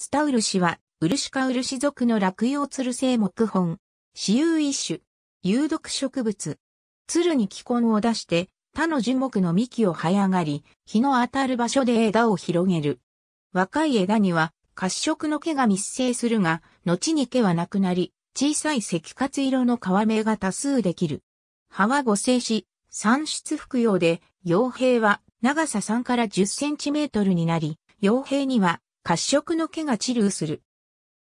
ツタウルシは、ウルシカウルシ属の落葉鶴性木本。私有一種。有毒植物。鶴に気根を出して、他の樹木の幹を這い上がり、日の当たる場所で枝を広げる。若い枝には、褐色の毛が密生するが、後に毛はなくなり、小さい赤褐色の皮目が多数できる。葉は五生し、産出服用で、傭兵は長さ3から10センチメートルになり、傭兵には褐色の毛が治療する。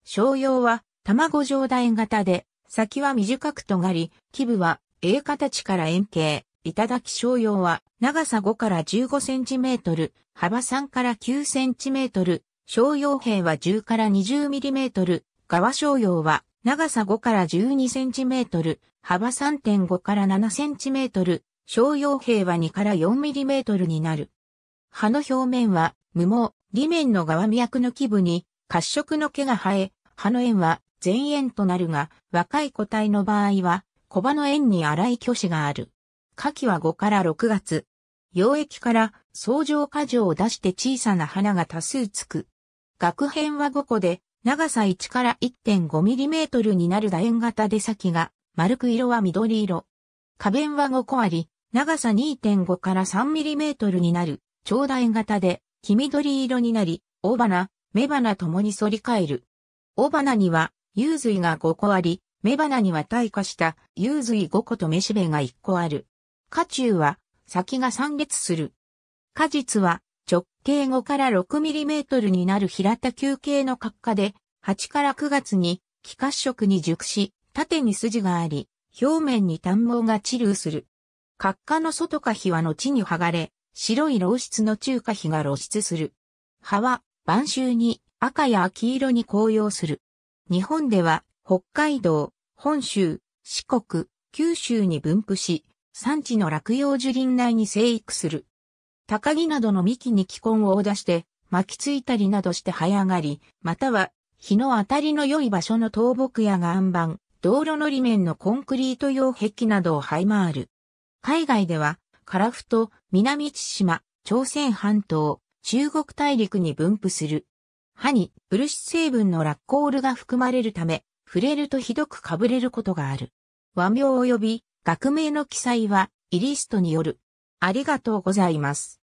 商用は卵状大型で、先は短く尖り、基部は A 形から円形。いただき商用は長さ5から15センチメートル、幅3から9センチメートル、商用兵は10から20ミリメートル、側商用は長さ5から12センチメートル、幅3.5から7センチメートル、商用兵は2から4ミリメートルになる。葉の表面は無毛、裏面の側脈の基部に褐色の毛が生え、葉の円は前円となるが、若い個体の場合は、小葉の円に粗い虚子がある。夏季は5から6月。溶液から相乗果樹を出して小さな花が多数つく。額編は5個で、長さ1から 1.5mm になる楕円型で先が、丸く色は緑色。花弁は5個あり、長さ2.5から 3mm になる、長楕円型で、黄緑色になり、雄花、雌花ともに反り返る。雄花には、幽髄が5個あり、雌花には退化した幽髄5個と雌しべが1個ある。花中は、先が散列する。果実は、直径5から6ミリメートルになる平田球形の角化で、8から9月に、気褐色に熟し、縦に筋があり、表面に短毛が治療する。角化の外か皮は後に剥がれ、白い漏出の中華皮が露出する。葉は晩秋に赤や黄色に紅葉する。日本では北海道、本州、四国、九州に分布し、産地の落葉樹林内に生育する。高木などの幹に気根を出して、巻きついたりなどして生え上がり、または日の当たりの良い場所の倒木や岩盤、道路の裏面のコンクリート用壁などを這い回る。海外では樺太、南千島、朝鮮半島、中国大陸に分布する。歯に漆ルシ成分のラッコールが含まれるため、触れるとひどくかぶれることがある。和名及び学名の記載はイリストによる。ありがとうございます。